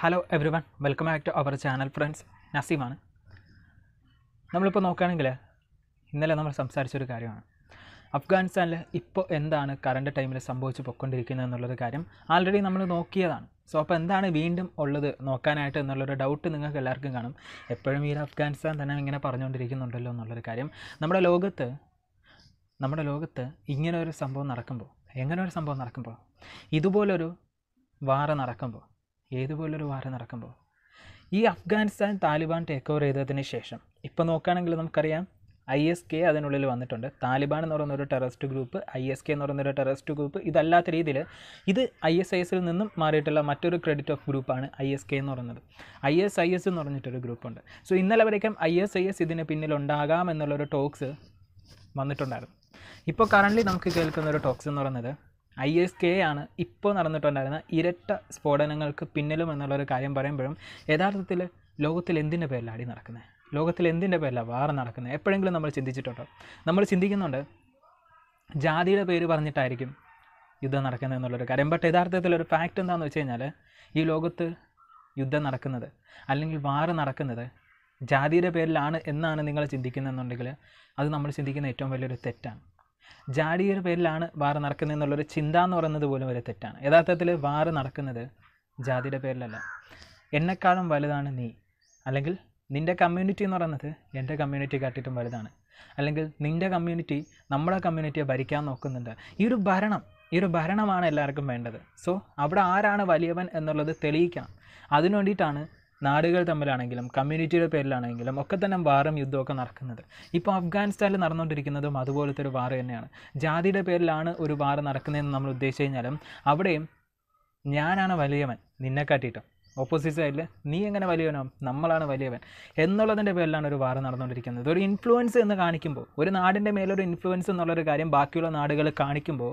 hello everyone welcome back to our channel friends നസീമാണ് നമ്മളിപ്പോൾ നോക്കുകയാണെങ്കിൽ ഇന്നലെ നമ്മൾ സംസാരിച്ചൊരു കാര്യമാണ് അഫ്ഗാനിസ്ഥാനിൽ ഇപ്പോൾ എന്താണ് കറണ്ട് ടൈമിൽ സംഭവിച്ച് പൊയ്ക്കൊണ്ടിരിക്കുന്നത് എന്നുള്ളൊരു കാര്യം ആൾറെഡി നമ്മൾ നോക്കിയതാണ് സോ അപ്പോൾ എന്താണ് വീണ്ടും ഉള്ളത് നോക്കാനായിട്ട് എന്നുള്ളൊരു ഡൗട്ട് നിങ്ങൾക്ക് എല്ലാവർക്കും കാണും എപ്പോഴും ഈ അഫ്ഗാനിസ്ഥാൻ തന്നെ ഇങ്ങനെ പറഞ്ഞുകൊണ്ടിരിക്കുന്നുണ്ടല്ലോ എന്നുള്ളൊരു കാര്യം നമ്മുടെ ലോകത്ത് നമ്മുടെ ലോകത്ത് ഇങ്ങനെ ഒരു സംഭവം നടക്കുമ്പോൾ എങ്ങനെ ഒരു സംഭവം നടക്കുമ്പോൾ ഇതുപോലൊരു വാറ നടക്കുമ്പോൾ ഏതുപോലൊരു വാര നടക്കുമ്പോൾ ഈ അഫ്ഗാനിസ്ഥാൻ താലിബാൻ ടേക്ക് ഓവർ ചെയ്തതിന് ശേഷം ഇപ്പോൾ നോക്കുകയാണെങ്കിൽ നമുക്കറിയാം ഐ എസ് കെ അതിനുള്ളിൽ വന്നിട്ടുണ്ട് താലിബാൻ എന്ന് പറയുന്ന ഒരു terrorist group I S K എന്ന് പറയുന്ന ഒരു ടെററിസ്റ്റ് ഗ്രൂപ്പ് ഇതല്ലാത്ത രീതിയിൽ ഇത് ഐ എസ് ഐ എസിൽ നിന്നും മാറിയിട്ടുള്ള മറ്റൊരു ക്രെഡിറ്റ് ഓഫ് ഗ്രൂപ്പാണ് ഐ എസ് കെ എന്ന് പറയുന്നത് ഐ എസ് ഐ എസ് എന്ന് പറഞ്ഞിട്ടൊരു ഗ്രൂപ്പുണ്ട് സോ ഇന്നലെ വരേക്കും ഐ എസ് ഐ എസ് ഇതിന് പിന്നിലുണ്ടാകാം എന്നുള്ളൊരു ടോക്സ് വന്നിട്ടുണ്ടായിരുന്നു ഇപ്പോൾ കറൻ്റ്ലി നമുക്ക് കേൾക്കുന്ന ഒരു ടോക്സ് എന്ന് പറയുന്നത് ഐ എസ് കെ ആണ് ഇപ്പോൾ നടന്നിട്ടുണ്ടായിരുന്ന ഇരട്ട സ്ഫോടനങ്ങൾക്ക് പിന്നിലും എന്നുള്ളൊരു കാര്യം പറയുമ്പോഴും യഥാർത്ഥത്തിൽ ലോകത്തിൽ എന്തിൻ്റെ പേരിലാണ് അടി നടക്കുന്നത് ലോകത്തിൽ എന്തിൻ്റെ പേരിലാണ് വാർ നടക്കുന്നത് എപ്പോഴെങ്കിലും നമ്മൾ ചിന്തിച്ചിട്ടുണ്ടോ നമ്മൾ ചിന്തിക്കുന്നുണ്ട് ജാതിയുടെ പേര് പറഞ്ഞിട്ടായിരിക്കും യുദ്ധം നടക്കുന്നത് എന്നുള്ളൊരു കാര്യം ബട്ട് യഥാർത്ഥത്തിൽ ഒരു ഫാക്റ്റ് എന്താണെന്ന് വെച്ച് കഴിഞ്ഞാൽ ഈ ലോകത്ത് യുദ്ധം നടക്കുന്നത് അല്ലെങ്കിൽ വാർ നടക്കുന്നത് ജാതിയുടെ പേരിലാണ് എന്നാണ് നിങ്ങൾ ചിന്തിക്കുന്നതെന്നുണ്ടെങ്കിൽ അത് നമ്മൾ ചിന്തിക്കുന്ന ഏറ്റവും വലിയൊരു തെറ്റാണ് ജാടിയുടെ പേരിലാണ് വാർ നടക്കുന്നത് എന്നുള്ളൊരു ചിന്ത എന്ന് പറയുന്നത് പോലും ഒരു തെറ്റാണ് യഥാർത്ഥത്തിൽ വാർ നടക്കുന്നത് ജാതിയുടെ പേരിലല്ല എന്നെക്കാളും വലുതാണ് നീ അല്ലെങ്കിൽ നിൻ്റെ കമ്മ്യൂണിറ്റി എന്ന് പറയുന്നത് എൻ്റെ കമ്മ്യൂണിറ്റി കാട്ടിയിട്ടും വലുതാണ് അല്ലെങ്കിൽ നിൻ്റെ കമ്മ്യൂണിറ്റി നമ്മുടെ കമ്മ്യൂണിറ്റിയെ ഭരിക്കാൻ നോക്കുന്നുണ്ട് ഈ ഒരു ഭരണം ഈ ഒരു ഭരണമാണ് എല്ലാവർക്കും വേണ്ടത് സോ അവിടെ ആരാണ് വലിയവൻ എന്നുള്ളത് തെളിയിക്കണം അതിനു വേണ്ടിയിട്ടാണ് നാടുകൾ തമ്മിലാണെങ്കിലും കമ്മ്യൂണിറ്റിയുടെ പേരിലാണെങ്കിലും ഒക്കെ തന്നെ വാറും യുദ്ധമൊക്കെ നടക്കുന്നത് ഇപ്പോൾ അഫ്ഗാനിസ്ഥാനിൽ നടന്നുകൊണ്ടിരിക്കുന്നതും അതുപോലത്തെ ഒരു വാറ് തന്നെയാണ് ജാതിയുടെ പേരിലാണ് ഒരു വാറ് നടക്കുന്നതെന്ന് നമ്മൾ ഉദ്ദേശിച്ചു കഴിഞ്ഞാലും അവിടെയും ഞാനാണ് വലിയവൻ നിന്നെ കാട്ടിയിട്ടും ഓപ്പോസിറ്റ് സൈഡിൽ നീ എങ്ങനെ വലിയവനാവും നമ്മളാണ് വലിയവൻ എന്നുള്ളതിൻ്റെ പേരിലാണ് ഒരു വാറ് നടന്നുകൊണ്ടിരിക്കുന്നത് ഒരു ഇൻഫ്ലുവൻസ് എന്ന് കാണിക്കുമ്പോൾ ഒരു നാടിൻ്റെ മേലൊരു ഇൻഫ്ലുവൻസ് എന്നുള്ളൊരു കാര്യം ബാക്കിയുള്ള നാടുകൾ കാണിക്കുമ്പോൾ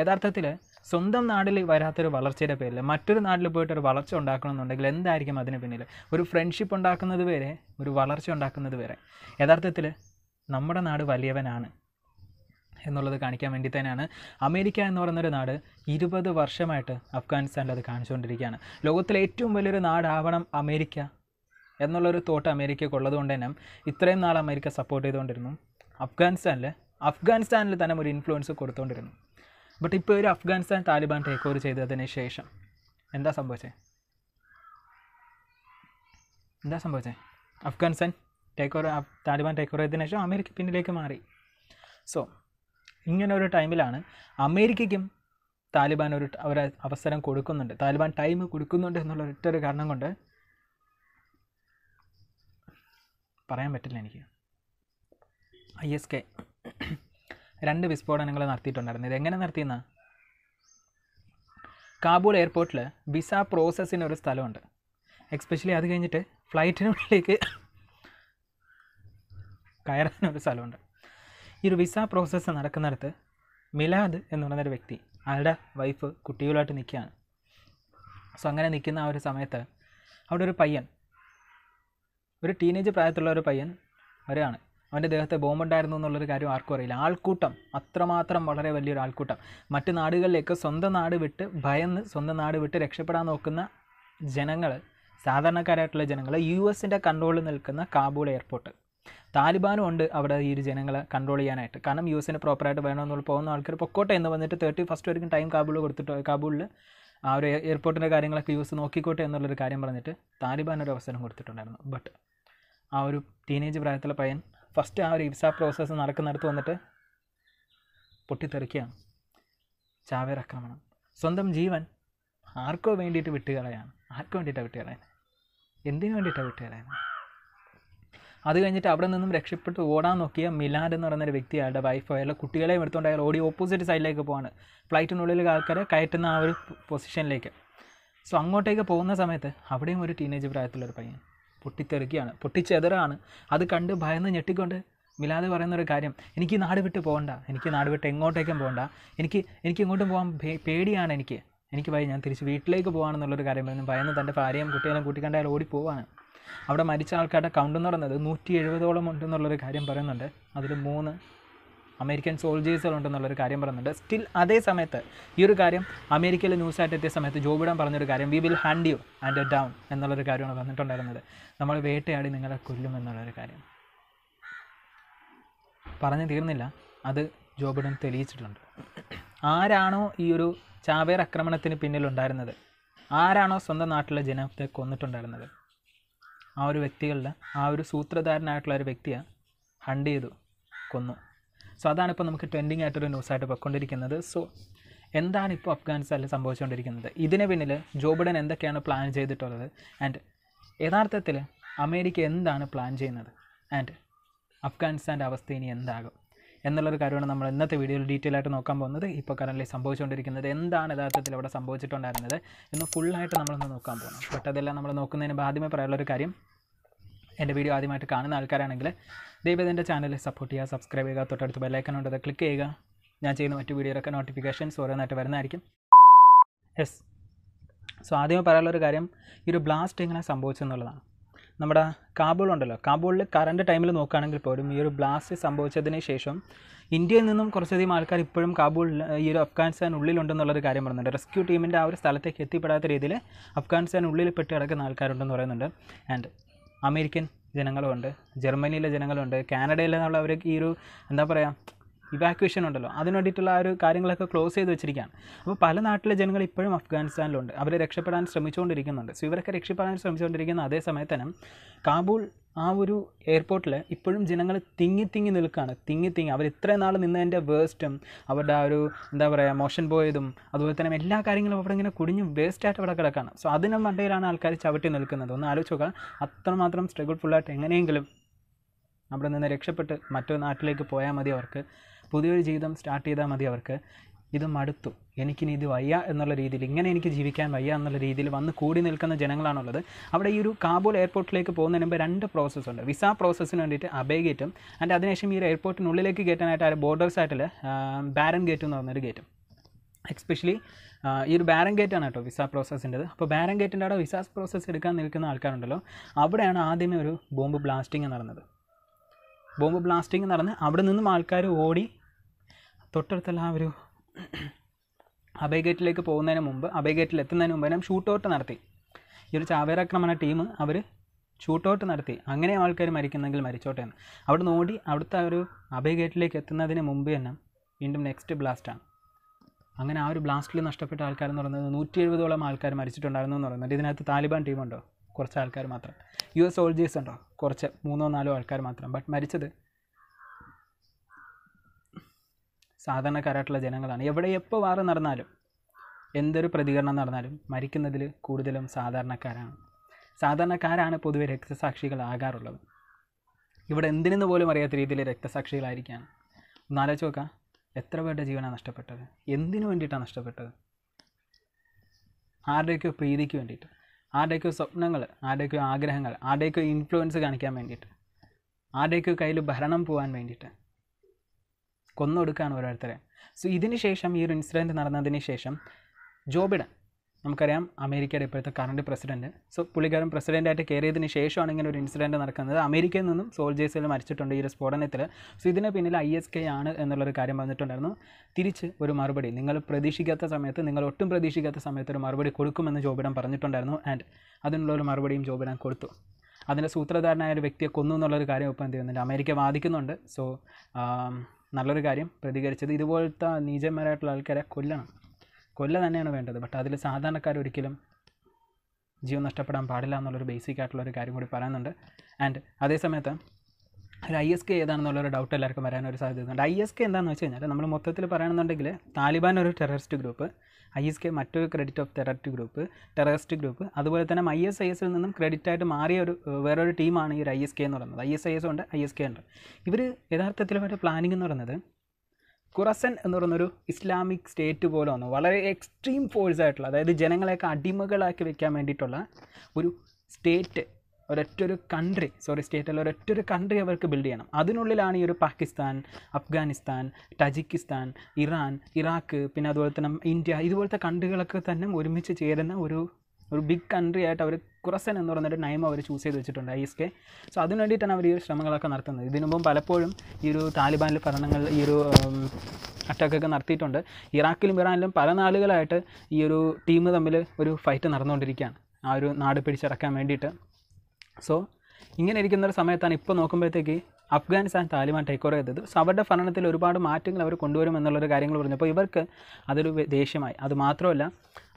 യഥാർത്ഥത്തിൽ സ്വന്തം നാട്ടിൽ വരാത്തൊരു വളർച്ചയുടെ പേരിൽ മറ്റൊരു നാട്ടിൽ പോയിട്ട് ഒരു വളർച്ച ഉണ്ടാക്കണമെന്നുണ്ടെങ്കിൽ എന്തായിരിക്കും അതിന് പിന്നിൽ ഒരു ഫ്രണ്ട്ഷിപ്പ് ഉണ്ടാക്കുന്നത് വരെ ഒരു വളർച്ച ഉണ്ടാക്കുന്നത് വരെ യഥാർത്ഥത്തിൽ നമ്മുടെ നാട് വലിയവനാണ് എന്നുള്ളത് കാണിക്കാൻ വേണ്ടി തന്നെയാണ് അമേരിക്ക എന്ന് പറയുന്നൊരു നാട് ഇരുപത് വർഷമായിട്ട് അഫ്ഗാനിസ്ഥാനിൽ അത് കാണിച്ചുകൊണ്ടിരിക്കുകയാണ് ലോകത്തിലെ ഏറ്റവും വലിയൊരു നാടാവണം അമേരിക്ക എന്നുള്ളൊരു തോട്ട് അമേരിക്കയ്ക്ക് ഉള്ളതുകൊണ്ട് തന്നെ ഇത്രയും നാൾ അമേരിക്ക സപ്പോർട്ട് ചെയ്തുകൊണ്ടിരുന്നു അഫ്ഗാനിസ്ഥാനിൽ അഫ്ഗാനിസ്ഥാനിൽ തന്നെ ഒരു ഇൻഫ്ലുവൻസ് കൊടുത്തുകൊണ്ടിരുന്നു ബട്ട് ഇപ്പോൾ ഒരു അഫ്ഗാനിസ്ഥാൻ താലിബാൻ ടേക്ക് ഓവർ ചെയ്തതിന് ശേഷം എന്താ സംഭവിച്ചത് എന്താ സംഭവിച്ചത് Afghanistan take over Taliban take over ചെയ്തതിന് ശേഷം അമേരിക്ക പിന്നിലേക്ക് മാറി സോ ഇങ്ങനെ ഒരു ടൈമിലാണ് അമേരിക്കയ്ക്കും താലിബാൻ ഒരു ഒരു അവസരം കൊടുക്കുന്നുണ്ട് താലിബാൻ ടൈം കൊടുക്കുന്നുണ്ട് എന്നുള്ള ഒറ്റ കാരണം കൊണ്ട് പറയാൻ പറ്റില്ല എനിക്ക് ഐ എസ് കെ രണ്ട് വിസ്ഫോടനങ്ങൾ നടത്തിയിട്ടുണ്ടായിരുന്നു ഇത് എങ്ങനെ നടത്തിയെന്ന കാബൂൾ എയർപോർട്ടിൽ വിസ പ്രോസസ്സിന് ഒരു സ്ഥലമുണ്ട് എക്സ്പെഷ്യലി അത് കഴിഞ്ഞിട്ട് ഫ്ലൈറ്റിനുള്ളിലേക്ക് കയറാനൊരു സ്ഥലമുണ്ട് ഈ ഒരു വിസ പ്രോസസ്സ് നടക്കുന്നിടത്ത് മിലാദ് എന്ന് പറയുന്നൊരു വ്യക്തി അയാളുടെ വൈഫ് കുട്ടികളായിട്ട് നിൽക്കുകയാണ് സോ അങ്ങനെ നിൽക്കുന്ന ആ ഒരു സമയത്ത് അവിടെ ഒരു പയ്യൻ ഒരു ടീനേജ് പ്രായത്തിലുള്ള ഒരു പയ്യൻ വരികയാണ് അവൻ്റെ ദേഹത്തെ ബോംബുണ്ടായിരുന്നു എന്നുള്ളൊരു കാര്യം ആർക്കും അറിയില്ല ആൾക്കൂട്ടം അത്രമാത്രം വളരെ വലിയൊരു ആൾക്കൂട്ടം മറ്റ് നാടുകളിലേക്ക് സ്വന്തം നാട് വിട്ട് ഭയന്ന് സ്വന്തം നാട് വിട്ട് രക്ഷപ്പെടാൻ നോക്കുന്ന ജനങ്ങൾ സാധാരണക്കാരായിട്ടുള്ള ജനങ്ങൾ യു എസിൻ്റെ കൺട്രോളിൽ നിൽക്കുന്ന കാബൂൾ എയർപോർട്ട് താലിബാനും ഉണ്ട് അവിടെ ഈ ഒരു ജനങ്ങളെ കൺട്രോൾ ചെയ്യാനായിട്ട് കാരണം യു എസിന് പ്രോപ്പറായിട്ട് വേണമെന്നുള്ള പോകുന്ന ആൾക്കാർ പൊക്കോട്ടെ എന്ന് വന്നിട്ട് തേർട്ടി ഫസ്റ്റ് വരെയും ടൈം കാബൂൾ കൊടുത്തിട്ട് കാബൂളിൽ ആ ഒരു എയർപോർട്ടിൻ്റെ കാര്യങ്ങളൊക്കെ യൂസ് നോക്കിക്കോട്ടെ എന്നുള്ളൊരു കാര്യം പറഞ്ഞിട്ട് താലിബാൻ ഒരു അവസരം കൊടുത്തിട്ടുണ്ടായിരുന്നു ബട്ട് ആ ഒരു ടീനേജ് പ്രായത്തിലെ പയ്യൻ ഫസ്റ്റ് ആ ഒരു വിസ പ്രോസസ്സ് നടക്കുന്നിടത്ത് വന്നിട്ട് പൊട്ടിത്തെറിക്കുകയാണ് ചാവേർ ആക്രമണം സ്വന്തം ജീവൻ ആർക്കോ വേണ്ടിയിട്ട് വിട്ടുകളയാണ് ആർക്കോ വേണ്ടിയിട്ടാണ് വിട്ടുകളയാണ് എന്തിനു വേണ്ടിയിട്ടാണ് വിട്ടുകളയാണ് അത് കഴിഞ്ഞിട്ട് അവിടെ നിന്നും രക്ഷപ്പെട്ട് ഓടാൻ നോക്കിയ മിലാഡ് എന്ന് പറയുന്ന ഒരു വ്യക്തി അയാളുടെ വൈഫ് അയാളുടെ കുട്ടികളെയും എടുത്തുകൊണ്ട് അയാൾ ഓടി ഓപ്പോസിറ്റ് സൈഡിലേക്ക് പോവാണ് ഫ്ലൈറ്റിനുള്ളിൽ ആൾക്കാരെ കയറ്റുന്ന ആ ഒരു പൊസിഷനിലേക്ക് സോ അങ്ങോട്ടേക്ക് പോകുന്ന സമയത്ത് അവിടെയും ഒരു ടീനേജ് പ്രായത്തിലൊരു പയ്യൻ പൊട്ടിത്തെറിക്കുകയാണ് പൊട്ടിച്ചെതിരാണ് അത് കണ്ട് ഭയന്ന് ഞെട്ടിക്കൊണ്ട് മിലാതെ പറയുന്നൊരു കാര്യം എനിക്ക് നാട് വിട്ട് പോകണ്ട എനിക്ക് നാട് വിട്ട് എങ്ങോട്ടേക്കും പോകണ്ട എനിക്ക് എനിക്ക് ഇങ്ങോട്ടും പോകാൻ പേടിയാണ് എനിക്ക് എനിക്ക് ഭയം ഞാൻ തിരിച്ച് വീട്ടിലേക്ക് പോകാണെന്നുള്ളൊരു കാര്യം പറയുന്നു ഭയന്ന് തൻ്റെ ഭാര്യയും കുട്ടികളും കൂട്ടിക്കണ്ട ഓടി പോവാണ് അവിടെ മരിച്ച ആൾക്കാരുടെ കൗണ്ട് എന്ന് പറയുന്നത് നൂറ്റി എഴുപതോളം ഉണ്ടെന്നുള്ളൊരു കാര്യം പറയുന്നുണ്ട് അതിൽ മൂന്ന് അമേരിക്കൻ സോൾജേഴ്സുകളുണ്ടെന്നുള്ളൊരു കാര്യം പറയുന്നുണ്ട് സ്റ്റിൽ അതേ സമയത്ത് ഈ ഒരു കാര്യം അമേരിക്കയിലെ ന്യൂസ് ആയിട്ട് എത്തിയ സമയത്ത് ജോ ബിഡൻ പറഞ്ഞൊരു കാര്യം we will hand you and down എന്നുള്ളൊരു കാര്യമാണ് പറഞ്ഞിട്ടുണ്ടായിരുന്നത് നമ്മൾ വേട്ടയാടി നിങ്ങളെ കൊല്ലും എന്നുള്ളൊരു കാര്യം പറഞ്ഞു തീർന്നില്ല അത് ജോ ബിഡൻ തെളിയിച്ചിട്ടുണ്ട് ആരാണോ ഈ ഒരു ചാവേർ ആക്രമണത്തിന് പിന്നിലുണ്ടായിരുന്നത് ആരാണോ സ്വന്തം നാട്ടിലെ ജനത്തെ കൊന്നിട്ടുണ്ടായിരുന്നത് ആ ഒരു വ്യക്തികളുടെ ആ ഒരു സൂത്രധാരനായിട്ടുള്ള ഒരു വ്യക്തിയെ ഹണ്ട് ചെയ്തു കൊന്നു സോ അതാണ് ഇപ്പോൾ നമുക്ക് ട്രെൻഡിങ് ആയിട്ടൊരു ന്യൂസായിട്ട് പോയിക്കൊണ്ടിരിക്കുന്നത് സോ എന്താണ് ഇപ്പോൾ അഫ്ഗാനിസ്ഥാനിൽ സംഭവിച്ചുകൊണ്ടിരിക്കുന്നത് ഇതിന് പിന്നിൽ ജോ ബിഡൻ എന്തൊക്കെയാണ് പ്ലാൻ ചെയ്തിട്ടുള്ളത് ആൻഡ് യഥാർത്ഥത്തിൽ അമേരിക്ക എന്താണ് പ്ലാൻ ചെയ്യുന്നത് ആൻഡ് അഫ്ഗാനിസ്ഥാൻ്റെ അവസ്ഥ ഇനി എന്താകും എന്നുള്ളൊരു കാര്യമാണ് നമ്മൾ ഇന്നത്തെ വീഡിയോയിൽ ഡീറ്റെയിൽ ആയിട്ട് നോക്കാൻ പോകുന്നത് ഇപ്പോൾ കറണ്ട്ലി സംഭവിച്ചുകൊണ്ടിരിക്കുന്നത് എന്താണ് യഥാർത്ഥത്തിൽ അവിടെ സംഭവിച്ചിട്ടുണ്ടായിരുന്നത് എന്ന് ഫുള്ളായിട്ട് നമ്മളൊന്ന് നോക്കാൻ പോകുന്നത് ബട്ട് അതെല്ലാം നമ്മൾ നോക്കുന്നതിന് ആദ്യമേ പറയാനുള്ളൊരു കാര്യം എൻ്റെ വീഡിയോ ആദ്യമായിട്ട് കാണുന്ന ആൾക്കാരാണെങ്കിൽ ദയവേദ എൻ്റെ ചാനൽ സപ്പോർട്ട് ചെയ്യുക സബ്സ്ക്രൈബ് ചെയ്യുക തൊട്ടടുത്ത് ബെല്ലൈക്കൺ ഉണ്ടത് ക്ലിക്ക് ചെയ്യുക ഞാൻ ചെയ്യുന്ന മറ്റു വീഡിയോയിലൊക്കെ നോട്ടിഫിക്കേഷൻസ് ഓരോന്നായിട്ട് വരുന്നതായിരിക്കും യെസ് സോ ആദ്യമേ പറയാനുള്ളൊരു കാര്യം ഈ ഒരു ബ്ലാസ്റ്റ് എങ്ങനെ സംഭവിച്ചെന്നുള്ളതാണ് നമ്മുടെ കാബൂൾ ഉണ്ടല്ലോ കാബൂളിൽ കറണ്ട് ടൈമിൽ നോക്കുകയാണെങ്കിൽ പോലും ഈ ഒരു ബ്ലാസ്റ്റ് സംഭവിച്ചതിന് ശേഷം ഇന്ത്യയിൽ നിന്നും കുറച്ചധികം ആൾക്കാർ ഇപ്പോഴും കാബൂൾ ഈ ഒരു അഫ്ഗാനിസ്ഥാൻ ഉള്ളിലുണ്ടെന്നുള്ളൊരു കാര്യം പറയുന്നുണ്ട് റെസ്ക്യൂ ടീമിൻ്റെ ആ ഒരു സ്ഥലത്തേക്ക് എത്തിപ്പെടാത്ത രീതിയിൽ അഫ്ഗാനിസ്ഥാൻ ഉള്ളിൽ പെട്ട് കിടക്കുന്ന ആൾക്കാരുണ്ടെന്ന് പറയുന്നുണ്ട് ആൻഡ് അമേരിക്കൻ ജനങ്ങളുമുണ്ട് ജർമ്മനിയിലെ ജനങ്ങളുണ്ട് കാനഡയിലെ നമ്മൾ അവർക്ക് ഈ ഒരു എന്താ പറയുക ഇവാക്വേഷൻ ഉണ്ടല്ലോ അതിന് വേണ്ടിയിട്ടുള്ള ആ ഒരു കാര്യങ്ങളൊക്കെ ക്ലോസ് ചെയ്ത് വെച്ചിരിക്കുകയാണ് അപ്പോൾ പല നാട്ടിലെ ജനങ്ങൾ ഇപ്പോഴും അഫ്ഗാനിസ്ഥാനിലുണ്ട് അവരെ രക്ഷപ്പെടാൻ ശ്രമിച്ചുകൊണ്ടിരിക്കുന്നുണ്ട് സോ ഇവരൊക്കെ രക്ഷപ്പെടാൻ ശ്രമിച്ചുകൊണ്ടിരിക്കുന്ന അതേ സമയത്ത് തന്നെ കാബൂൾ ആ ഒരു എയർപോർട്ടിൽ ഇപ്പോഴും ജനങ്ങൾ തിങ്ങി തിങ്ങി നിൽക്കുകയാണ് തിങ്ങി തിങ്ങി അവർ ഇത്രയും നാൾ നിന്നതിൻ്റെ വേസ്റ്റും അവരുടെ ആ ഒരു എന്താ പറയുക മോഷൻ പോയതും അതുപോലെ തന്നെ എല്ലാ കാര്യങ്ങളും അവിടെ ഇങ്ങനെ കുടിഞ്ഞ് വേസ്റ്റായിട്ട് അവിടെ കിടക്കുകയാണ് സോ അതിനും മണ്ടയിലാണ് ആൾക്കാർ ചവിട്ടി നിൽക്കുന്നത് ഒന്ന് ആലോചിച്ച് നോക്കുക അത്രമാത്രം സ്ട്രഗിൾ ഫുള്ളായിട്ട് എങ്ങനെയെങ്കിലും അവിടെ നിന്ന് രക്ഷപ്പെട്ട് മറ്റൊരു നാട്ടിലേക്ക് പോയാൽ മതി അവർക്ക് പുതിയൊരു ജീവിതം സ്റ്റാർട്ട് ചെയ്താൽ മതി അവർക്ക് ഇത് മടുത്തു എനിക്കിനി ഇത് വയ്യ എന്നുള്ള രീതിയിൽ ഇങ്ങനെ എനിക്ക് ജീവിക്കാൻ വയ്യ എന്നുള്ള രീതിയിൽ വന്ന് കൂടി നിൽക്കുന്ന ജനങ്ങളാണുള്ളത് അവിടെ ഈ ഒരു കാബൂൾ എയർപോർട്ടിലേക്ക് പോകുന്നതിന് മുമ്പ് രണ്ട് പ്രോസസ്സ് ഉണ്ട് വിസ പ്രോസസ്സിന് വേണ്ടിയിട്ട് അബേ ഗേറ്റും ആൻഡ് അതിനുശേഷം ഈ ഒരു എയർപോർട്ടിനുള്ളിലേക്ക് കയറ്റാനായിട്ട് ആ ബോർഡർ സൈറ്റിൽ ബാരൻ ഗേറ്റ് എന്ന് പറഞ്ഞൊരു ഗേറ്റും എക്സ്പെഷ്യലി ഈ ഒരു ബാരൻ ഗേറ്റാണ് കേട്ടോ വിസ പ്രോസസ്സിൻ്റെത് അപ്പോൾ ബാരൻ ഗേറ്റിൻ്റെ അവിടെ വിസാസ് പ്രോസസ്സ് എടുക്കാൻ നിൽക്കുന്ന ആൾക്കാരുണ്ടല്ലോ അവിടെയാണ് ആദ്യമേ ഒരു ബോംബ് ബ്ലാസ്റ്റിംഗ് നടന്നത് ബോംബ് ബ്ലാസ്റ്റിംഗ് നടന്ന് അവിടെ നിന്നും ആൾക്കാർ ഓടി തൊട്ടടുത്തുള്ള ആ ഒരു അബേ ഗേറ്റിലേക്ക് പോകുന്നതിന് മുമ്പ് അബേ ഗേറ്റിൽ എത്തുന്നതിന് മുമ്പ് നാം ഷൂട്ടൗട്ട് നടത്തി ഈ ഒരു ചാവേരാക്രമണ ടീം അവർ ഷൂട്ടൗട്ട് നടത്തി അങ്ങനെ ആൾക്കാർ മരിക്കുന്നെങ്കിൽ മരിച്ചോട്ടെ എന്ന് അവിടെ നോടി അവിടുത്തെ ഒരു അബേ ഗേറ്റിലേക്ക് എത്തുന്നതിന് മുമ്പ് തന്നെ വീണ്ടും നെക്സ്റ്റ് ബ്ലാസ്റ്റാണ് അങ്ങനെ ആ ഒരു ബ്ലാസ്റ്റിൽ നഷ്ടപ്പെട്ട ആൾക്കാരെന്ന് പറയുന്നത് നൂറ്റി എഴുപതോളം ആൾക്കാർ മരിച്ചിട്ടുണ്ടായിരുന്നു എന്ന് പറയുന്നത് ഇതിനകത്ത് താലിബാൻ ടീമുണ്ടോ കുറച്ച് ആൾക്കാർ മാത്രം യു എസ് സോൾജേഴ്സ് ഉണ്ടോ കുറച്ച് മൂന്നോ നാലോ ആൾക്കാർ മാത്രം ബട്ട് മരിച്ചത് സാധാരണക്കാരായിട്ടുള്ള ജനങ്ങളാണ് എവിടെ എപ്പോൾ വാർ നടന്നാലും എന്തൊരു പ്രതികരണം നടന്നാലും മരിക്കുന്നതിൽ കൂടുതലും സാധാരണക്കാരാണ് സാധാരണക്കാരാണ് പൊതുവെ രക്തസാക്ഷികളാകാറുള്ളത് ഇവിടെ എന്തിനെന്ന് പോലും അറിയാത്ത രീതിയിൽ രക്തസാക്ഷികളായിരിക്കുകയാണ് ഒന്നാലോചിച്ച് നോക്കാം എത്ര പേരുടെ ജീവനാണ് നഷ്ടപ്പെട്ടത് എന്തിനു വേണ്ടിയിട്ടാണ് നഷ്ടപ്പെട്ടത് ആരുടെയൊക്കെയോ പ്രീതിക്ക് വേണ്ടിയിട്ട് ആരുടെയൊക്കെയോ സ്വപ്നങ്ങൾ ആരുടെയൊക്കെയോ ആഗ്രഹങ്ങൾ ആരുടെയൊക്കെയോ ഇൻഫ്ലുവൻസ് കാണിക്കാൻ വേണ്ടിയിട്ട് ആരുടെയൊക്കെയോ കയ്യിൽ ഭരണം പോകാൻ വേണ്ടിയിട്ട് കൊന്നൊടുക്കുകയാണ് ഓരോരുത്തരെ സോ ഇതിന് ശേഷം ഈ ഒരു ഇൻസിഡൻറ്റ് നടന്നതിന് ശേഷം ജോ ബിഡൻ നമുക്കറിയാം അമേരിക്കയുടെ ഇപ്പോഴത്തെ കറണ്ട് പ്രസിഡന്റ് സോ പുള്ളിക്കാരൻ പ്രസിഡൻ്റായിട്ട് കയറിയതിന് ശേഷമാണ് ഇങ്ങനെ ഒരു ഇൻസിഡൻറ്റ് നടക്കുന്നത് അമേരിക്കയിൽ നിന്നും സോൾജേഴ്സിൽ മരിച്ചിട്ടുണ്ട് ഈ ഒരു സ്ഫോടനത്തിൽ സോ ഇതിന് പിന്നിൽ ഐ എസ് കെ ആണ് എന്നുള്ളൊരു കാര്യം വന്നിട്ടുണ്ടായിരുന്നു തിരിച്ച് ഒരു മറുപടി നിങ്ങൾ പ്രതീക്ഷിക്കാത്ത സമയത്ത് നിങ്ങൾ ഒട്ടും പ്രതീക്ഷിക്കാത്ത സമയത്ത് ഒരു മറുപടി കൊടുക്കുമെന്ന് ജോബിഡൻ പറഞ്ഞിട്ടുണ്ടായിരുന്നു ആൻഡ് അതിനുള്ള ഒരു മറുപടിയും ജോബിഡൻ കൊടുത്തു അതിൻ്റെ സൂത്രധാരനായ ഒരു വ്യക്തിയെ കൊന്നു എന്നുള്ളൊരു കാര്യം ഇപ്പോൾ എന്ത് ചെയ്യുന്നുണ്ട് അമേരിക്ക വാദിക്കുന്നുണ്ട് സോ നല്ലൊരു കാര്യം പ്രതികരിച്ചത് ഇതുപോലത്തെ നീചന്മാരായിട്ടുള്ള ആൾക്കാരെ കൊല്ലണം കൊല്ല തന്നെയാണ് വേണ്ടത് ബട്ട് അതിൽ സാധാരണക്കാരൊരിക്കലും ജീവൻ നഷ്ടപ്പെടാൻ പാടില്ല എന്നുള്ളൊരു ബേസിക് ആയിട്ടുള്ള ഒരു കാര്യം കൂടി പറയുന്നുണ്ട് ആൻഡ് അതേസമയത്ത് ഒരു ഐ എസ് കെ ഏതാണെന്നുള്ളൊരു ഡൗട്ട് എല്ലാവർക്കും വരാനൊരു സാധ്യതയുണ്ട് ഐ എസ് കെ എന്താണെന്ന് വെച്ച് കഴിഞ്ഞാൽ നമ്മൾ മൊത്തത്തിൽ പറയണമെന്നുണ്ടെങ്കിൽ താലിബാൻ ഒരു terrorist group I S K മറ്റൊരു ക്രെഡിറ്റ് ഓഫ് തെററ്റ് ഗ്രൂപ്പ് ടെററിസ്റ്റ് ഗ്രൂപ്പ് അതുപോലെ തന്നെ ഐ എസ് ഐ എസിൽ നിന്നും ക്രെഡിറ്റ് ആയിട്ട് മാറിയ ഒരു വേറൊരു ടീമാണ് ഈ ഒരു ഐ എസ് കെ എന്ന് പറയുന്നത് ഐ എസ് ഐ എസ് ഉണ്ട് ഐ എസ് കെ ഉണ്ട് ഇവർ യഥാർത്ഥത്തിൽ ഇവരുടെ പ്ലാനിംഗ് എന്ന് പറയുന്നത് കുറസൻ എന്ന് പറയുന്നൊരു ഇസ്ലാമിക് സ്റ്റേറ്റ് പോലെ വന്നു വളരെ എക്സ്ട്രീം ഫോഴ്സ് ആയിട്ടുള്ള അതായത് ജനങ്ങളെയൊക്കെ അടിമകളാക്കി വെക്കാൻ വേണ്ടിയിട്ടുള്ള ഒരു സ്റ്റേറ്റ് ഒരൊറ്റ ഒരു കൺട്രി സോറി സ്റ്റേറ്റ് അല്ല ഒരൊറ്റ ഒരു കൺട്രി അവർക്ക് ബിൽഡ് ചെയ്യണം അതിനുള്ളിലാണ് ഈ ഒരു Pakistan Afghanistan Tajikistan Iran Iraq പിന്നെ അതുപോലെ തന്നെ ഇന്ത്യ ഇതുപോലത്തെ കൺട്രികളൊക്കെ തന്നെ ഒരുമിച്ച് ചേരുന്ന ഒരു ഒരു ബിഗ് കൺട്രി ആയിട്ട് അവർ കുറസൻ എന്ന് പറഞ്ഞൊരു നയം അവർ ചൂസ് ചെയ്ത് വെച്ചിട്ടുണ്ട് ഐ എസ് കെ സോ അതിനു വേണ്ടിയിട്ടാണ് അവർ ഈ ഒരു ശ്രമങ്ങളൊക്കെ നടത്തുന്നത് ഇതിനു മുമ്പ് പലപ്പോഴും ഈ ഒരു താലിബാനിൽ ഭരണങ്ങൾ ഈ ഒരു അറ്റാക്കൊക്കെ നടത്തിയിട്ടുണ്ട് ഇറാഖിലും ഇറാനിലും പല നാളുകളായിട്ട് ഈ ഒരു ടീം തമ്മിൽ ഒരു ഫൈറ്റ് നടന്നുകൊണ്ടിരിക്കുകയാണ് ആ ഒരു നാട് പിടിച്ചടക്കാൻ വേണ്ടിയിട്ട് സോ ഇങ്ങനെ ഇരിക്കുന്ന ഒരു സമയത്താണ് ഇപ്പോൾ നോക്കുമ്പോഴത്തേക്ക് അഫ്ഗാനിസ്ഥാൻ താലിബാൻ ടേക്ക് ഓവർ ചെയ്തത് സോ അവരുടെ ഭരണത്തിൽ ഒരുപാട് മാറ്റങ്ങൾ അവർ കൊണ്ടുവരും എന്നുള്ളൊരു കാര്യങ്ങൾ പറഞ്ഞു അപ്പോൾ ഇവർക്ക് അതൊരു ദേഷ്യമായി അത് മാത്രമല്ല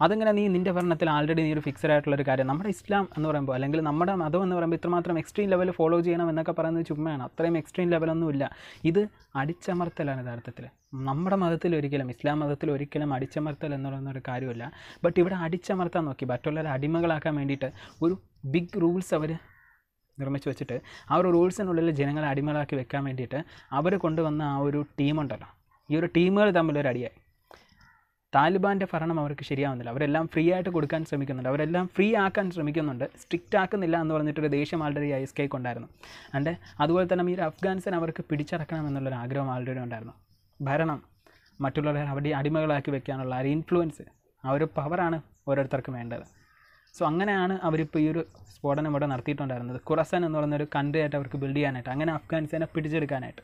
അതിങ്ങനെ നീ നിൻ്റെ ഭരണത്തിൽ ആൾറെഡി നീ ഒരു ഫിക്സഡ് ആയിട്ടുള്ളൊരു കാര്യം നമ്മുടെ ഇസ്ലാം എന്ന് പറയുമ്പോൾ അല്ലെങ്കിൽ നമ്മുടെ മതം എന്ന് പറയുമ്പോൾ ഇത്രമാത്രം എക്സ്ട്രീം ലെവൽ ഫോളോ ചെയ്യണം എന്നൊക്കെ പറയുന്നത് ചുമ്മയാണ് അത്രയും എക്സ്ട്രീം ഇല്ല ഇത് അടിച്ചമർത്തലാണ് യഥാർത്ഥത്തിൽ നമ്മുടെ മതത്തിൽ ഒരിക്കലും ഇസ്ലാം മതത്തിൽ ഒരിക്കലും അടിച്ചമർത്തൽ എന്ന് പറയുന്ന ഒരു കാര്യമില്ല ബട്ട് ഇവിടെ അടിച്ചമർത്താൻ നോക്കി മറ്റുള്ളവരെ അടിമകളാക്കാൻ വേണ്ടിയിട്ട് ഒരു ബിഗ് റൂൾസ് അവർ നിർമ്മിച്ച് വെച്ചിട്ട് ആ ഒരു റൂൾസിനുള്ളിൽ ജനങ്ങളെ അടിമകളാക്കി വെക്കാൻ വേണ്ടിയിട്ട് അവർ കൊണ്ടുവന്ന ആ ഒരു ടീമുണ്ടല്ലോ ഈ ഒരു ടീമുകൾ തമ്മിലൊരു അടിയായി താലിബാൻ്റെ ഭരണം അവർക്ക് ശരിയാവുന്നില്ല അവരെല്ലാം ഫ്രീ ആയിട്ട് കൊടുക്കാൻ ശ്രമിക്കുന്നുണ്ട് അവരെല്ലാം ഫ്രീ ആക്കാൻ ശ്രമിക്കുന്നുണ്ട് സ്ട്രിക്റ്റ് ആക്കുന്നില്ല എന്ന് പറഞ്ഞിട്ടൊരു ദേഷ്യം ആൾറെഡി ഐ എസ് കെക്ക് ഉണ്ടായിരുന്നു ആൻഡ് അതുപോലെ തന്നെ ഈ അഫ്ഗാനിസ്ഥാൻ അവർക്ക് പിടിച്ചടക്കണം എന്നുള്ളൊരു ആഗ്രഹം ആൾറെഡി ഉണ്ടായിരുന്നു ഭരണം മറ്റുള്ളവരെ അവിടെ അടിമകളാക്കി വെക്കാനുള്ള ആ ഒരു ഇൻഫ്ലുവൻസ് ആ ഒരു പവറാണ് ഓരോരുത്തർക്കും വേണ്ടത് സോ അങ്ങനെയാണ് അവരിപ്പോൾ ഈ ഒരു സ്ഫോടനം ഇവിടെ നടത്തിയിട്ടുണ്ടായിരുന്നത് ഖുറസൻ എന്ന് പറയുന്നൊരു കൺട്രി ആയിട്ട് അവർക്ക് ബിൽഡ് ചെയ്യാനായിട്ട് അങ്ങനെ അഫ്ഗാനിസ്ഥാനെ പിടിച്ചെടുക്കാനായിട്ട്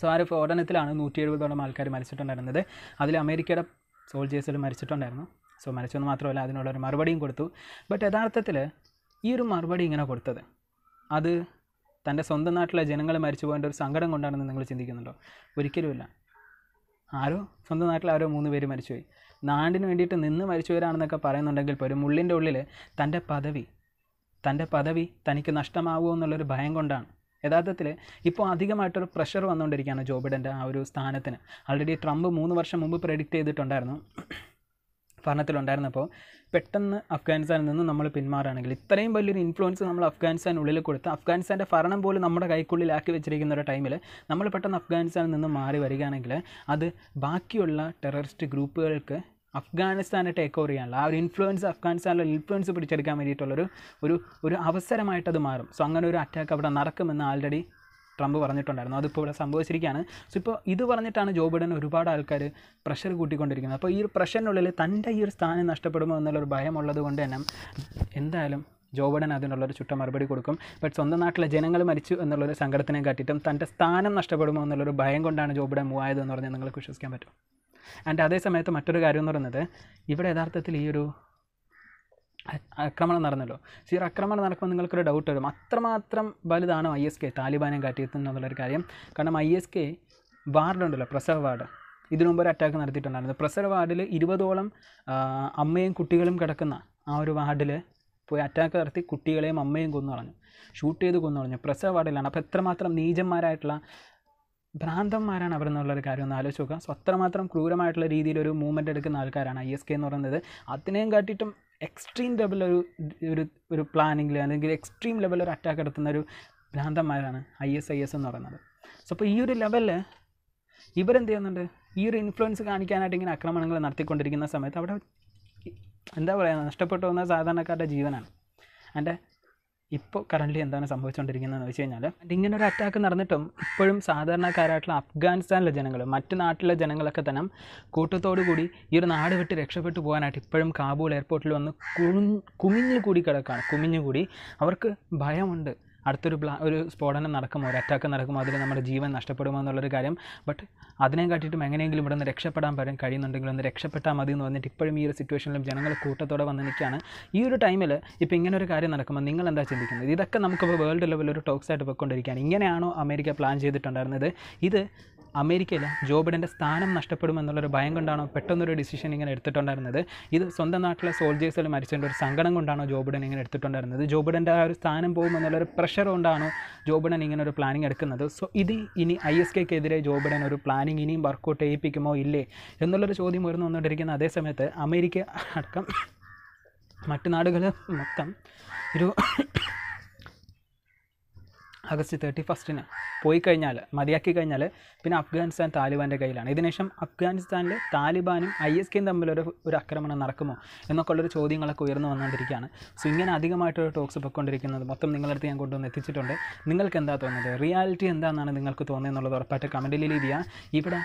സോ ആ ഒരു സ്ഫോടനത്തിലാണ് നൂറ്റി എഴുപതോളം ആൾക്കാർ മരിച്ചിട്ടുണ്ടായിരുന്നത് അതിൽ അമേരിക്കയുടെ സോൾജേഴ്സുകൾ മരിച്ചിട്ടുണ്ടായിരുന്നു സോ മരിച്ചെന്ന് മാത്രമല്ല അതിനുള്ള ഒരു മറുപടിയും കൊടുത്തു ബട്ട് യഥാർത്ഥത്തിൽ ഈ ഒരു മറുപടി ഇങ്ങനെ കൊടുത്തത് അത് തൻ്റെ സ്വന്തം നാട്ടിലെ ജനങ്ങൾ മരിച്ചു പോകേണ്ട ഒരു സങ്കടം കൊണ്ടാണെന്ന് നിങ്ങൾ ചിന്തിക്കുന്നുണ്ടോ ഒരിക്കലുമില്ല ആരോ സ്വന്തം നാട്ടിൽ ആരോ മൂന്ന് പേര് മരിച്ചുപോയി നാടിന് വേണ്ടിയിട്ട് നിന്ന് മരിച്ചവരാണെന്നൊക്കെ പറയുന്നുണ്ടെങ്കിൽ പോലും ഉള്ളിൻ്റെ ഉള്ളിൽ തൻ്റെ പദവി തൻ്റെ പദവി തനിക്ക് നഷ്ടമാവുമോ എന്നുള്ളൊരു ഭയം കൊണ്ടാണ് യഥാർത്ഥത്തിൽ ഇപ്പോൾ അധികമായിട്ടൊരു പ്രഷർ വന്നുകൊണ്ടിരിക്കുകയാണ് ജോ ബൈഡൻ്റെ ആ ഒരു സ്ഥാനത്തിന് ആൾറെഡി ട്രംപ് മൂന്ന് വർഷം മുമ്പ് പ്രെഡിക്റ്റ് ചെയ്തിട്ടുണ്ടായിരുന്നു ഭരണത്തിലുണ്ടായിരുന്നപ്പോൾ പെട്ടെന്ന് അഫ്ഗാനിസ്ഥാനിൽ നിന്ന് നമ്മൾ പിന്മാറുകയാണെങ്കിൽ ഇത്രയും വലിയൊരു ഇൻഫ്ലുവൻസ് നമ്മൾ അഫ്ഗാനിസ്ഥാനുള്ളിൽ കൊടുത്ത് അഫ്ഗാനിസ്ഥാൻ്റെ ഭരണം പോലും നമ്മുടെ കൈക്കുള്ളിലാക്കി വെച്ചിരിക്കുന്ന ഒരു ടൈമിൽ നമ്മൾ പെട്ടെന്ന് അഫ്ഗാനിസ്ഥാനിൽ നിന്ന് മാറി വരികയാണെങ്കിൽ അത് ബാക്കിയുള്ള ടെററിസ്റ്റ് ഗ്രൂപ്പുകൾക്ക് അഫ്ഗാനിസ്ഥാനെ ടേക്ക് ഓവർ ചെയ്യാനുള്ള ആ ഒരു ഇൻഫ്ലുവൻസ് അഫ്ഗാനിസ്ഥാനിലെ ഇൻഫ്ലുവൻസ് പിടിച്ചെടുക്കാൻ വേണ്ടിയിട്ടുള്ളൊരു ഒരു ഒരു അവസരമായിട്ട് അത് മാറും സോ അങ്ങനെ ഒരു അറ്റാക്ക് അവിടെ നടക്കുമെന്ന് ആൾറെഡി ട്രംപ് പറഞ്ഞിട്ടുണ്ടായിരുന്നു അതിപ്പോൾ ഇവിടെ സംഭവിച്ചിരിക്കുകയാണ് സോ ഇപ്പോൾ ഇത് പറഞ്ഞിട്ടാണ് ജോ ബൈഡൻ ഒരുപാട് ആൾക്കാർ പ്രഷർ കൂട്ടിക്കൊണ്ടിരിക്കുന്നത് അപ്പോൾ ഈ ഒരു പ്രഷറിനുള്ളിൽ തൻ്റെ ഈ ഒരു സ്ഥാനം നഷ്ടപ്പെടുമോ എന്നുള്ളൊരു ഭയമുള്ളത് കൊണ്ട് തന്നെ എന്തായാലും ജോ ബൈഡൻ അതിനുള്ളൊരു ചുട്ട മറുപടി കൊടുക്കും ബട്ട് സ്വന്തം നാട്ടിലെ ജനങ്ങൾ മരിച്ചു എന്നുള്ളൊരു സങ്കടത്തിനെ കാട്ടിയിട്ടും തൻ്റെ സ്ഥാനം നഷ്ടപ്പെടുമോ എന്നുള്ളൊരു ഭയം കൊണ്ടാണ് ജോ ബൈഡൻ മൂവ് ആയതെന്ന് പറഞ്ഞാൽ നിങ്ങൾക്ക് വിശ്വസിക്കാൻ പറ്റും ആൻഡ് അതേ സമയത്ത് മറ്റൊരു കാര്യം എന്ന് പറയുന്നത് ഇവിടെ യഥാർത്ഥത്തിൽ ഈ ഒരു ആക്രമണം നടന്നല്ലോ സീർ ആക്രമണം നടക്കുമ്പോൾ നിങ്ങൾക്കൊരു ഡൗട്ട് വരും അത്രമാത്രം വലുതാണ് ഐ എസ് കെ താലിബാനെ കാട്ടിയെത്തുന്നുള്ളൊരു കാര്യം കാരണം ഐ എസ് കെ വാർഡുണ്ടല്ലോ പ്രസവ വാർഡ് ഇതിനു മുമ്പ് ഒരു അറ്റാക്ക് നടത്തിയിട്ടുണ്ടായിരുന്നു പ്രസവ വാർഡിൽ ഇരുപതോളം അമ്മയും കുട്ടികളും കിടക്കുന്ന ആ ഒരു വാർഡിൽ പോയി അറ്റാക്ക് നടത്തി കുട്ടികളെയും അമ്മയും കൊന്നു കളഞ്ഞു ഷൂട്ട് ചെയ്ത് കൊന്നു കളഞ്ഞു പ്രസവ വാർഡിലാണ് അപ്പോൾ എത്രമാത്രം നീചന്മാരായിട്ടുള്ള ഭ്രാന്തന്മാരാണ് അവർ എന്നുള്ളൊരു കാര്യം ഒന്ന് ആലോചിച്ച് നോക്കുക സ്വത്രമാത്രം അത്രമാത്രം ക്രൂരമായിട്ടുള്ള രീതിയിലൊരു മൂവ്മെൻ്റ് എടുക്കുന്ന ആൾക്കാരാണ് ഐ എസ് കെ എന്ന് പറയുന്നത് അതിനെയും കാട്ടിയിട്ടും എക്സ്ട്രീം ലെവൽ ഒരു ഒരു ഒരു പ്ലാനിങ്ങിൽ അല്ലെങ്കിൽ എക്സ്ട്രീം ലെവൽ ഒരു അറ്റാക്ക് നടത്തുന്ന ഒരു ഭ്രാന്തമാരാണ് ഐ എസ് ഐ എസ് എന്ന് പറയുന്നത് സോ അപ്പോൾ ഈ ഒരു ലെവലിൽ ഇവരെന്ത് ചെയ്യുന്നുണ്ട് ഈ ഒരു ഇൻഫ്ലുവൻസ് കാണിക്കാനായിട്ട് ഇങ്ങനെ ആക്രമണങ്ങൾ നടത്തിക്കൊണ്ടിരിക്കുന്ന സമയത്ത് അവിടെ എന്താ പറയുക നഷ്ടപ്പെട്ടു പോകുന്ന സാധാരണക്കാരുടെ ജീവനാണ് ആൻഡ് ഇപ്പോൾ കറൻ്റ് എന്താണ് സംഭവിച്ചുകൊണ്ടിരിക്കുന്നതെന്ന് വെച്ച് കഴിഞ്ഞാൽ ഇങ്ങനെ ഒരു അറ്റാക്ക് നടന്നിട്ടും ഇപ്പോഴും സാധാരണക്കാരായിട്ടുള്ള അഫ്ഗാനിസ്ഥാനിലെ ജനങ്ങൾ മറ്റു നാട്ടിലെ ജനങ്ങളൊക്കെ തന്നെ കൂട്ടത്തോടു കൂടി ഈ ഒരു നാട് വിട്ട് രക്ഷപ്പെട്ടു പോകാനായിട്ട് ഇപ്പോഴും കാബൂൾ എയർപോർട്ടിൽ വന്ന് കുഴി കുമിഞ്ഞു കൂടി കിടക്കുകയാണ് കുമിഞ്ഞു കൂടി അവർക്ക് ഭയമുണ്ട് അടുത്തൊരു പ്ലാ ഒരു സ്ഫോടനം നടക്കുമോ ഒരു അറ്റാക്ക് നടക്കുമോ അതിൽ നമ്മുടെ ജീവൻ നഷ്ടപ്പെടുമോ എന്നുള്ളൊരു കാര്യം ബട്ട് അതിനെ കാട്ടിയിട്ടും എങ്ങനെയെങ്കിലും ഇവിടെ നിന്ന് രക്ഷപ്പെടാൻ പറ്റും കഴിയുന്നുണ്ടെങ്കിൽ ഒന്ന് രക്ഷപ്പെട്ടാൽ മതി എന്ന് പറഞ്ഞിട്ട് ഇപ്പോഴും ഈ ഒരു സിറ്റുവേഷനിലും ജനങ്ങൾ കൂട്ടത്തോടെ വന്ന് നിൽക്കുകയാണ് ഈ ഒരു ടൈമിൽ ഇപ്പോൾ ഇങ്ങനെ ഒരു കാര്യം നടക്കുമ്പോൾ നിങ്ങൾ എന്താ ചിന്തിക്കുന്നത് ഇതൊക്കെ നമുക്കിപ്പോൾ വേൾഡ് ലെവലിൽ ഒരു ടോക്സ് ആയിട്ട് പോയിക്കൊണ്ടിരിക്കുകയാണ് ഇങ്ങനെയാണോ അമേരിക്ക പ്ലാൻ ചെയ്തിട്ടുണ്ടായിരുന്നത് ഇത് അമേരിക്കയിൽ ജോ ബിഡൻ്റെ സ്ഥാനം നഷ്ടപ്പെടുമെന്നുള്ളൊരു ഭയം കൊണ്ടാണോ പെട്ടെന്നൊരു ഡിസിഷൻ ഇങ്ങനെ എടുത്തിട്ടുണ്ടായിരുന്നത് ഇത് സ്വന്തം നാട്ടിലെ സോൾജേഴ്സുകൾ മരിച്ചതിൻ്റെ ഒരു സങ്കടം കൊണ്ടാണോ ജോ ഇങ്ങനെ എടുത്തിട്ടുണ്ടായിരുന്നത് ജോ ആ ഒരു സ്ഥാനം പോകുമെന്നുള്ളൊരു പ്രഷർ പ്രഷർ കൊണ്ടാണോ ജോബിഡൻ ഇങ്ങനെ ഒരു പ്ലാനിങ് എടുക്കുന്നത് സോ ഇത് ഇനി ഐ എസ് കെക്കെതിരെ ജോബിഡൻ ഒരു പ്ലാനിങ് ഇനിയും വർക്കൗട്ട് ചെയ്യിപ്പിക്കുമോ ഇല്ലേ എന്നുള്ളൊരു ചോദ്യം ഉയർന്നു വന്നുകൊണ്ടിരിക്കുന്ന അതേ സമയത്ത് അമേരിക്ക അടക്കം മറ്റു നാടുകൾ മൊത്തം ഒരു ആഗസ്റ്റ് തേർട്ടി ഫസ്റ്റിന് പോയി കഴിഞ്ഞാൽ മതിയാക്കി കഴിഞ്ഞാൽ പിന്നെ അഫ്ഗാനിസ്ഥാൻ താലിബാൻ്റെ കയ്യിലാണ് ഇതിനുശേഷം അഫ്ഗാനിസ്ഥാനിൽ താലിബാനും ഐ എസ് കെയും തമ്മിലൊരു ഒരു ആക്രമണം നടക്കുമോ എന്നൊക്കെ ഉള്ളൊരു ചോദ്യങ്ങളൊക്കെ ഉയർന്നു വന്നുകൊണ്ടിരിക്കുകയാണ് സോ ഇങ്ങനെ അധികമായിട്ടൊരു ടോക്സ് പൊയ്ക്കൊണ്ടിരിക്കുന്നത് മൊത്തം നിങ്ങളടുത്ത് ഞാൻ കൊണ്ടുവന്ന് എത്തിച്ചിട്ടുണ്ട് നിങ്ങൾക്ക് എന്താ തോന്നുന്നത് റിയാലിറ്റി എന്താണെന്നാണ് നിങ്ങൾക്ക് തോന്നുന്നത് എന്നുള്ളത് ഉറപ്പായിട്ട് കമൻറ്റിൽ ലീവ് ഇവിടെ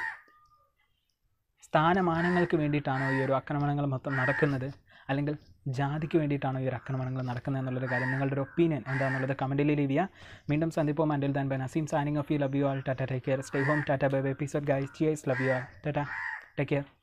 സ്ഥാനമാനങ്ങൾക്ക് വേണ്ടിയിട്ടാണോ ഈ ഒരു ആക്രമണങ്ങൾ മൊത്തം നടക്കുന്നത് അല്ലെങ്കിൽ ജാതിക്ക് വേണ്ടിയിട്ടാണോ ഈ ഒരു ആക്രമണങ്ങൾ നടക്കുന്നത് എന്നുള്ളൊരു കാര്യം നിങ്ങളുടെ ഒരു ഒപ്പീനിയൻ എന്താണെന്നുള്ളത് കമൻറ്റിൽ ലീവ് ചെയ്യുക വീണ്ടും സന്ദീപോ മാൻഡൽ ദാൻ by Naseem signing off you love you all tata take care stay home tata bye bye peace of guys cheers love you all tata take care